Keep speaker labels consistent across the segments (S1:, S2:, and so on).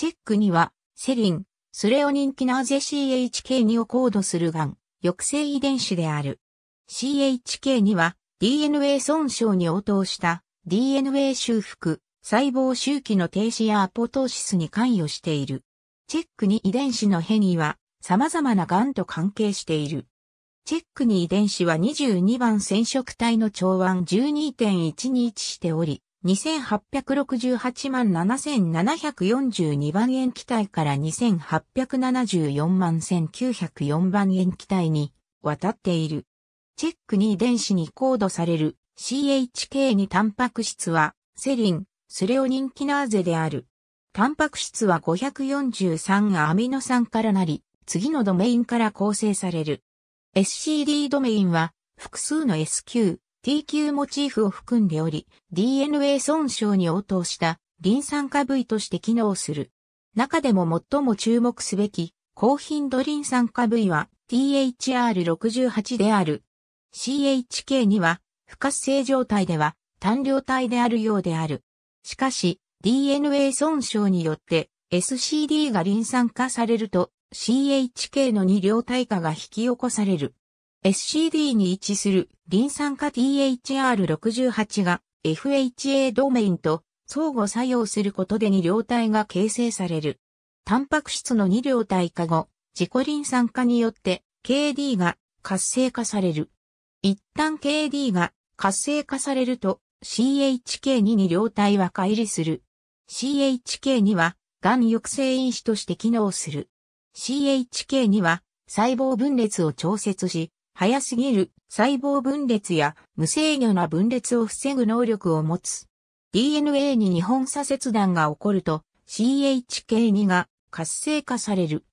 S1: チェックには、セリン、スレオニンキナーゼ CHK2 をコードするがん、抑制遺伝子である。CHK2 は DNA 損傷に応答した DNA 修復、細胞周期の停止やアポトーシスに関与している。チェックに遺伝子の変異は様々な癌と関係している。チェックに遺伝子は22番染色体の長腕12.1に位置しており、2868万7742番円機体から2874万1904番円機体に渡っている。チェック2電子にコードされる CHK2 タンパク質はセリン、スレオニンキナーゼである。タンパク質は543アミノ酸からなり、次のドメインから構成される。SCD ドメインは複数の SQ、TQ モチーフを含んでおり、DNA 損傷に応答したリン酸化部位として機能する。中でも最も注目すべき、高頻度リン酸化部位は THR68 である。c h k には、不活性状態では単量体であるようである。しかし、DNA 損傷によって SCD がリン酸化されると CHK の二量体化が引き起こされる。SCD に位置するリン酸化 THR68 が FHA ドメインと相互作用することで2両体が形成される。タンパク質の2両体化後、自己リン酸化によって KD が活性化される。一旦 KD が活性化されると CHK2 に両体は乖離する。CHK2 は、がん抑制因子として機能する。CHK2 は、細胞分裂を調節し、早すぎる細胞分裂や無制御な分裂を防ぐ能力を持つ。DNA に日本左折弾が起こると CHK2 が活性化される。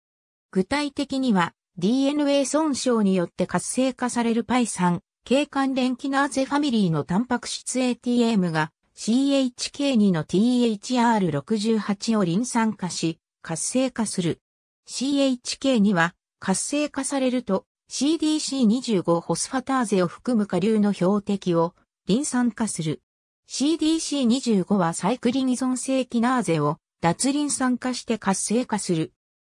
S1: 具体的には DNA 損傷によって活性化される π3、経関電気ナーゼファミリーのタンパク質 ATM が CHK2 の THR68 をリン酸化し活性化する。CHK2 は活性化されると CDC25 ホスファターゼを含む下流の標的をリン酸化する。CDC25 はサイクリニゾン性キナーゼを脱リン酸化して活性化する。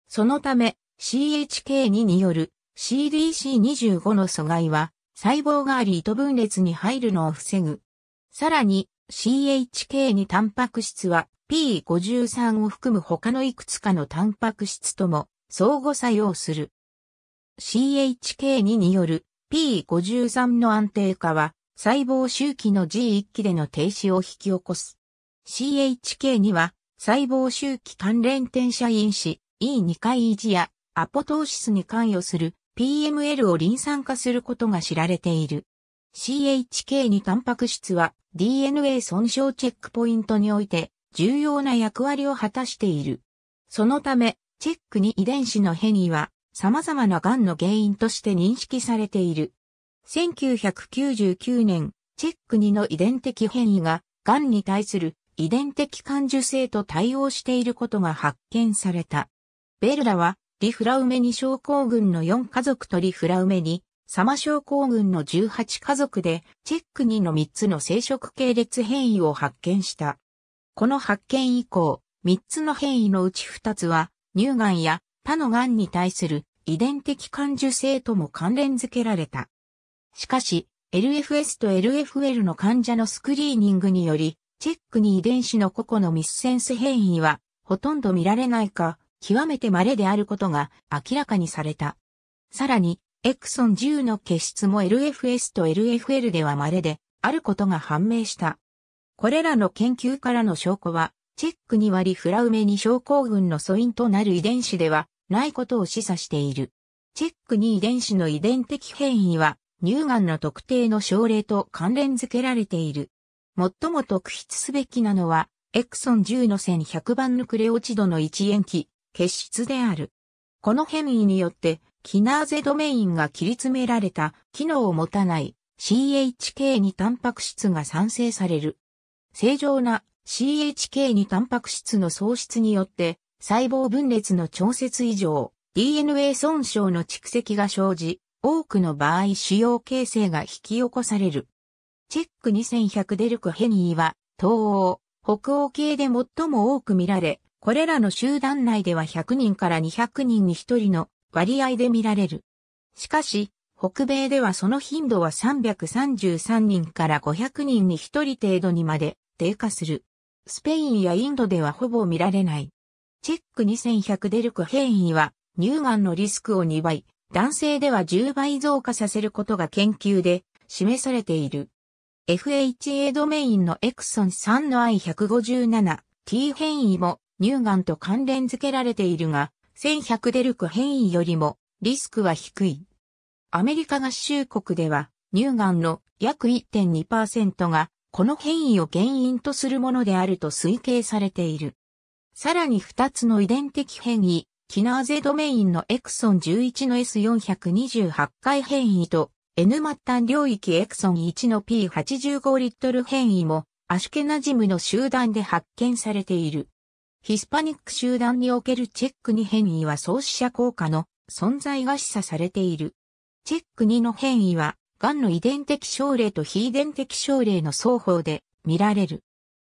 S1: そのため CHK2 による CDC25 の阻害は細胞があり糸分裂に入るのを防ぐ。さらに CHK2 タンパク質は P53 を含む他のいくつかのタンパク質とも相互作用する。CHK2 による P53 の安定化は細胞周期の G1 期での停止を引き起こす。CHK2 は細胞周期関連転写因子 E2 回維持やアポトーシスに関与する PML をリン酸化することが知られている。CHK2 タンパク質は DNA 損傷チェックポイントにおいて重要な役割を果たしている。そのため、チェックに遺伝子の変異は様々な癌の原因として認識されている。1999年、チェック2の遺伝的変異が、癌に対する遺伝的感受性と対応していることが発見された。ベルラは、リフラウメニ症候群の4家族とリフラウメニ、サマ症候群の18家族で、チェック2の3つの生殖系列変異を発見した。この発見以降、3つの変異のうち2つは、乳がんや他の癌に対する遺伝的感受性とも関連づけられた。しかし、LFS と LFL の患者のスクリーニングにより、チェックに遺伝子の個々のミスセンス変異はほとんど見られないか、極めて稀であることが明らかにされた。さらに、エクソン10の血質も LFS と LFL では稀であることが判明した。これらの研究からの証拠は、チェック2割フラウメに症候群の素因となる遺伝子ではないことを示唆している。チェック2遺伝子の遺伝的変異は乳がんの特定の症例と関連づけられている。最も特筆すべきなのは、エクソン10の1100番ヌクレオチドの一塩基、結質である。この変異によって、キナーゼドメインが切り詰められた機能を持たない CHK にタンパク質が産生される。正常な CHK にタンパク質の喪失によって細胞分裂の調節異常、DNA 損傷の蓄積が生じ、多くの場合腫瘍形成が引き起こされる。チェック2100デルクヘニーは、東欧、北欧系で最も多く見られ、これらの集団内では100人から200人に1人の割合で見られる。しかし、北米ではその頻度は333人から500人に1人程度にまで低下する。スペインやインドではほぼ見られない。チェック2100デルク変異は乳がんのリスクを2倍、男性では10倍増加させることが研究で示されている。FHA ドメインのエクソン3の I157T 変異も乳がんと関連付けられているが、1100デルク変異よりもリスクは低い。アメリカ合衆国では乳がんの約1.2%がこの変異を原因とするものであると推計されている。さらに2つの遺伝的変異、キナーゼドメインのエクソン11の S428 回変異と N 末端領域エクソン1の P85 リットル変異もアシュケナジムの集団で発見されている。ヒスパニック集団におけるチェック2変異は創始者効果の存在が示唆されている。チェック2の変異は癌の遺伝的症例と非遺伝的症例の双方で見られる。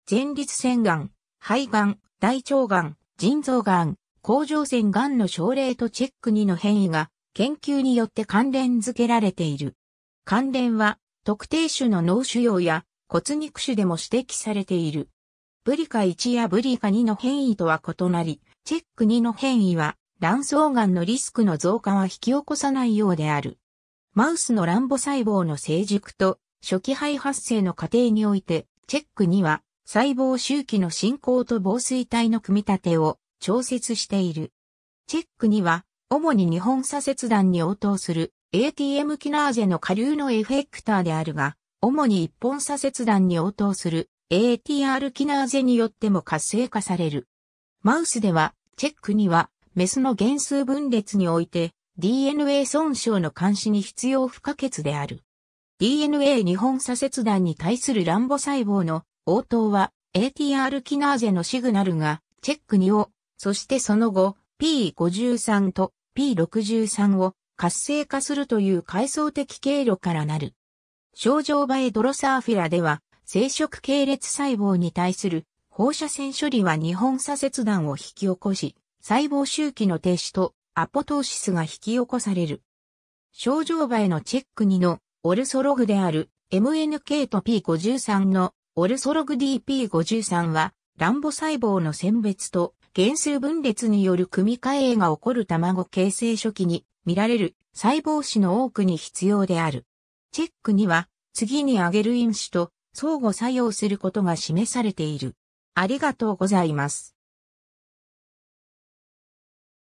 S1: 前立腺癌、肺癌、大腸癌、腎臓癌、甲状腺癌の症例とチェック2の変異が研究によって関連付けられている。関連は特定種の脳腫瘍や骨肉腫でも指摘されている。ブリカ1やブリカ2の変異とは異なり、チェック2の変異は卵巣癌のリスクの増加は引き起こさないようである。マウスの乱母細胞の成熟と初期肺発生の過程において、チェックには細胞周期の進行と防水体の組み立てを調節している。チェックには、主に日本左切断に応答する ATM キナーゼの下流のエフェクターであるが、主に一本左切断に応答する ATR キナーゼによっても活性化される。マウスでは、チェックには、メスの減数分裂において、DNA 損傷の監視に必要不可欠である。DNA 日本左折断に対する乱母細胞の応答は ATR キナーゼのシグナルがチェック2を、そしてその後 P53 と P63 を活性化するという階層的経路からなる。症状バエドロサーフィラでは生殖系列細胞に対する放射線処理は日本左折断を引き起こし、細胞周期の停止とアポトーシスが引き起こされる。症状場へのチェック2のオルソログである MNK と P53 のオルソログ DP53 は卵母細胞の選別と原数分裂による組み換えが起こる卵形成初期に見られる細胞子の多くに必要である。チェックには次に挙げる因子と相互作用することが示されている。ありがとうございます。